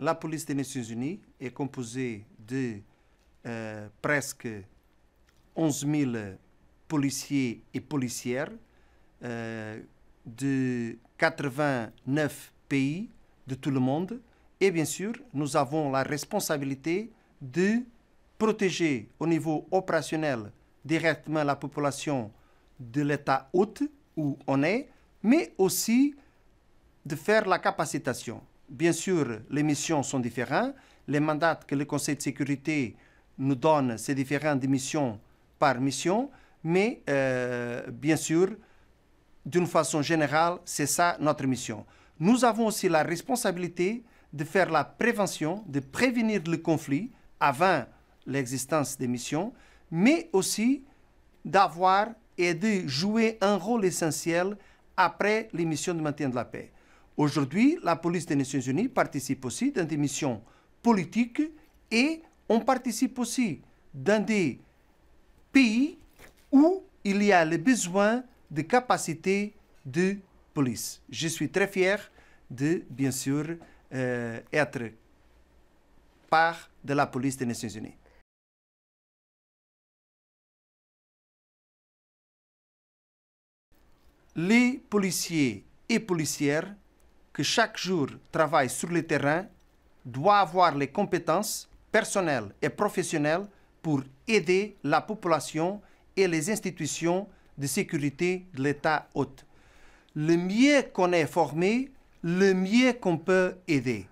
la police des Nations Unies est composée de euh, presque 11 000 policiers et policières euh, de 89 pays de tout le monde. Et bien sûr, nous avons la responsabilité de protéger au niveau opérationnel directement la population de l'État hôte où on est, mais aussi de faire la capacitation bien sûr, les missions sont différentes. Les mandats que le Conseil de sécurité nous donne, ces différent des missions par mission. Mais, euh, bien sûr, d'une façon générale, c'est ça notre mission. Nous avons aussi la responsabilité de faire la prévention, de prévenir le conflit avant l'existence des missions, mais aussi d'avoir et de jouer un rôle essentiel après les missions de maintien de la paix. Aujourd'hui, la police des Nations Unies participe aussi dans des missions politiques et on participe aussi dans des pays où il y a le besoin de capacités de police. Je suis très fier de, bien sûr, euh, être part de la police des Nations Unies. Les policiers et policières que chaque jour travaille sur le terrain doit avoir les compétences personnelles et professionnelles pour aider la population et les institutions de sécurité de l'État haute. Le mieux qu'on est formé, le mieux qu'on peut aider.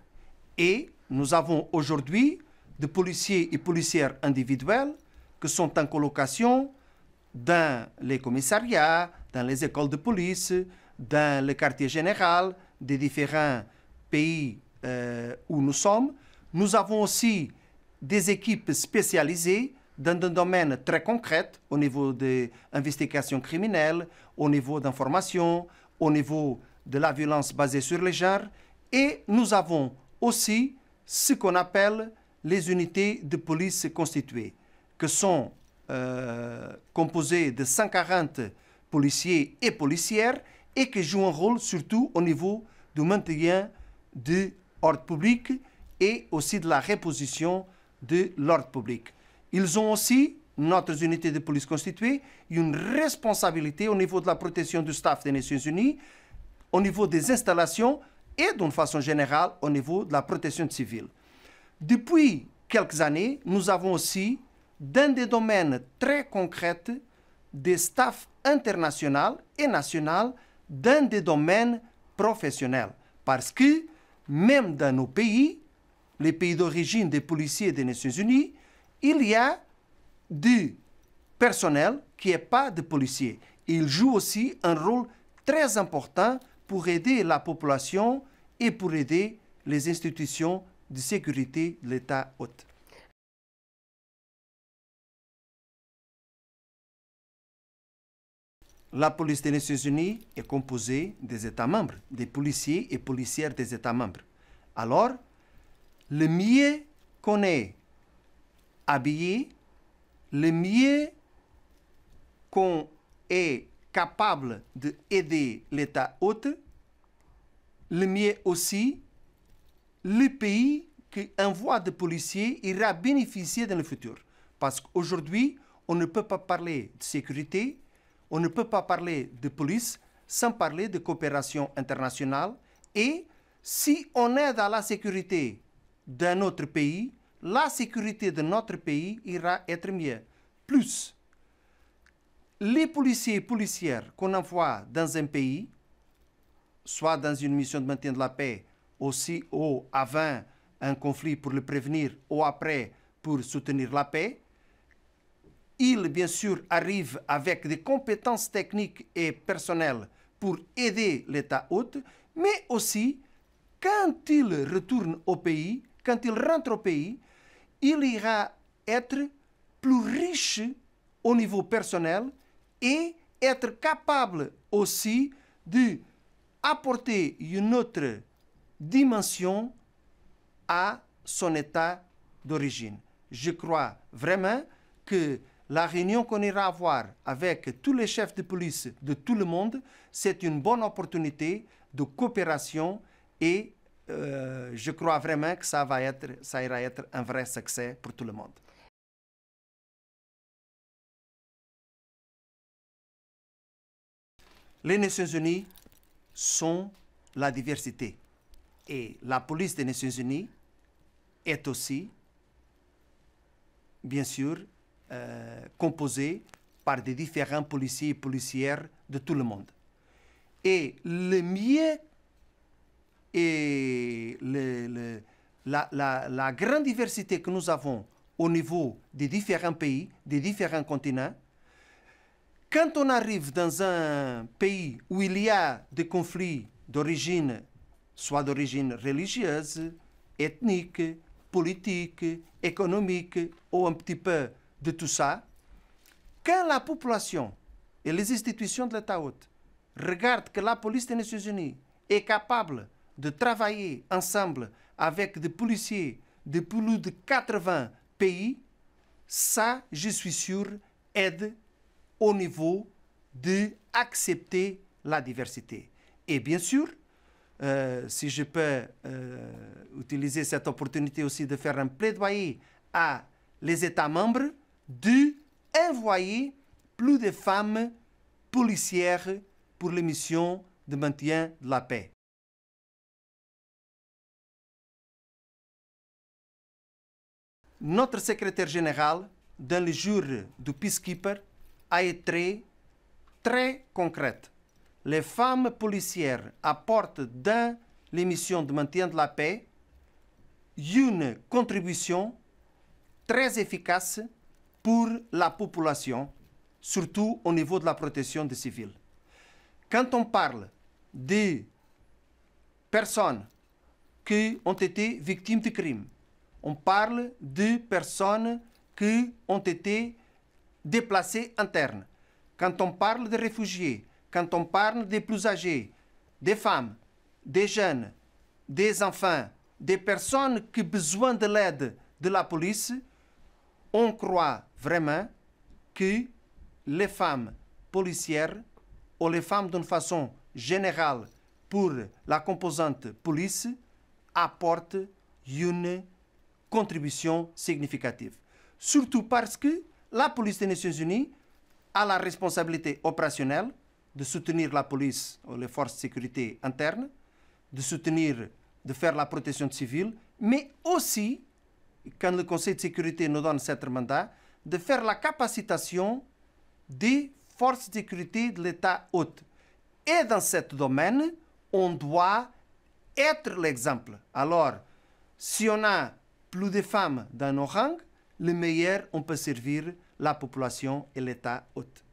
Et nous avons aujourd'hui des policiers et policières individuels qui sont en colocation dans les commissariats, dans les écoles de police, dans le quartier général, des différents pays euh, où nous sommes. Nous avons aussi des équipes spécialisées dans des domaines très concrets au niveau des investigations criminelles, au niveau d'information, au niveau de la violence basée sur les genres. Et nous avons aussi ce qu'on appelle les unités de police constituées, que sont euh, composées de 140 policiers et policières et qui joue un rôle surtout au niveau du maintien de l'ordre public et aussi de la reposition de l'ordre public. Ils ont aussi, notre unité de police constituée, une responsabilité au niveau de la protection du staff des Nations Unies, au niveau des installations et d'une façon générale au niveau de la protection civile. Depuis quelques années, nous avons aussi, dans des domaines très concrets, des staffs internationaux et nationaux dans des domaines professionnels. Parce que même dans nos pays, les pays d'origine des policiers des Nations Unies, il y a du personnel qui n'est pas de policiers. Il joue aussi un rôle très important pour aider la population et pour aider les institutions de sécurité de l'État hôte. La police des Nations Unies est composée des États membres, des policiers et policières des États membres. Alors, le mieux qu'on est habillé, le mieux qu'on est capable d'aider l'État hôte, le mieux aussi, le pays qui envoie des policiers ira bénéficier dans le futur. Parce qu'aujourd'hui, on ne peut pas parler de sécurité on ne peut pas parler de police sans parler de coopération internationale. Et si on aide à la sécurité d'un autre pays, la sécurité de notre pays ira être mieux. Plus, les policiers et policières qu'on envoie dans un pays, soit dans une mission de maintien de la paix, aussi ou avant un conflit pour le prévenir ou après pour soutenir la paix, il, bien sûr, arrive avec des compétences techniques et personnelles pour aider l'État hôte, mais aussi, quand il retourne au pays, quand il rentre au pays, il ira être plus riche au niveau personnel et être capable aussi de apporter une autre dimension à son état d'origine. Je crois vraiment que la réunion qu'on ira avoir avec tous les chefs de police de tout le monde, c'est une bonne opportunité de coopération et euh, je crois vraiment que ça, va ça ira être un vrai succès pour tout le monde. Les Nations Unies sont la diversité et la police des Nations Unies est aussi, bien sûr, euh, composé composée par des différents policiers et policières de tout le monde. Et le mieux et le, la, la grande diversité que nous avons au niveau des différents pays, des différents continents, quand on arrive dans un pays où il y a des conflits d'origine, soit d'origine religieuse, ethnique, politique, économique ou un petit peu de tout ça, quand la population et les institutions de l'État haute regardent que la police des Nations Unies est capable de travailler ensemble avec des policiers de plus de 80 pays, ça, je suis sûr, aide au niveau d'accepter la diversité. Et bien sûr, euh, si je peux euh, utiliser cette opportunité aussi de faire un plaidoyer à les États membres, dû envoyer plus de femmes policières pour les missions de maintien de la paix. Notre secrétaire général, dans le jour du Peacekeeper, a été très concrète. Les femmes policières apportent dans les missions de maintien de la paix une contribution très efficace pour la population, surtout au niveau de la protection des civils. Quand on parle des personnes qui ont été victimes de crimes, on parle de personnes qui ont été déplacées internes. Quand on parle de réfugiés, quand on parle des plus âgés, des femmes, des jeunes, des enfants, des personnes qui ont besoin de l'aide de la police, on croit vraiment que les femmes policières ou les femmes d'une façon générale pour la composante police apportent une contribution significative. Surtout parce que la police des Nations Unies a la responsabilité opérationnelle de soutenir la police ou les forces de sécurité internes, de soutenir, de faire la protection civile, mais aussi quand le Conseil de sécurité nous donne cet mandat, de faire la capacitation des forces de sécurité de l'État hôte. Et dans ce domaine, on doit être l'exemple. Alors, si on a plus de femmes dans nos rangs, le meilleur, on peut servir la population et l'État hôte.